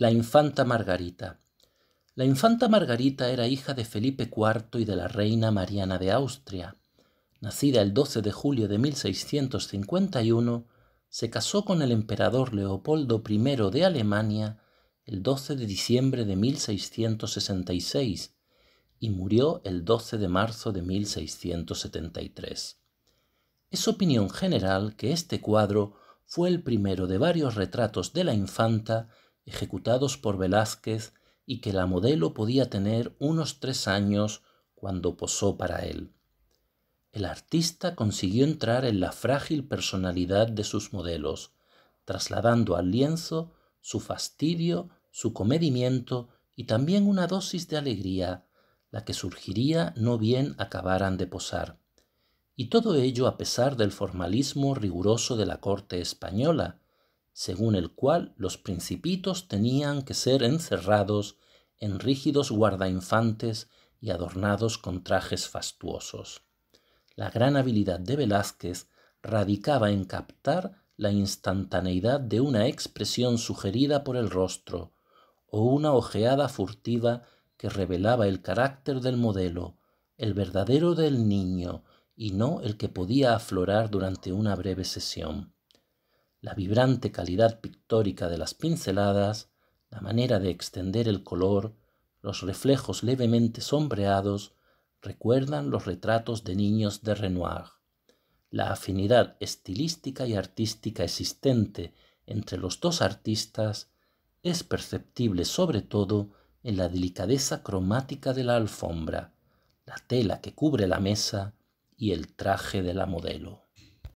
La infanta Margarita. La infanta Margarita era hija de Felipe IV y de la reina Mariana de Austria. Nacida el 12 de julio de 1651, se casó con el emperador Leopoldo I de Alemania el 12 de diciembre de 1666 y murió el 12 de marzo de 1673. Es opinión general que este cuadro fue el primero de varios retratos de la infanta ejecutados por Velázquez y que la modelo podía tener unos tres años cuando posó para él. El artista consiguió entrar en la frágil personalidad de sus modelos, trasladando al lienzo su fastidio, su comedimiento y también una dosis de alegría, la que surgiría no bien acabaran de posar. Y todo ello a pesar del formalismo riguroso de la corte española, según el cual los principitos tenían que ser encerrados en rígidos guardainfantes y adornados con trajes fastuosos. La gran habilidad de Velázquez radicaba en captar la instantaneidad de una expresión sugerida por el rostro, o una ojeada furtiva que revelaba el carácter del modelo, el verdadero del niño, y no el que podía aflorar durante una breve sesión la vibrante calidad pictórica de las pinceladas, la manera de extender el color, los reflejos levemente sombreados, recuerdan los retratos de niños de Renoir. La afinidad estilística y artística existente entre los dos artistas es perceptible sobre todo en la delicadeza cromática de la alfombra, la tela que cubre la mesa y el traje de la modelo.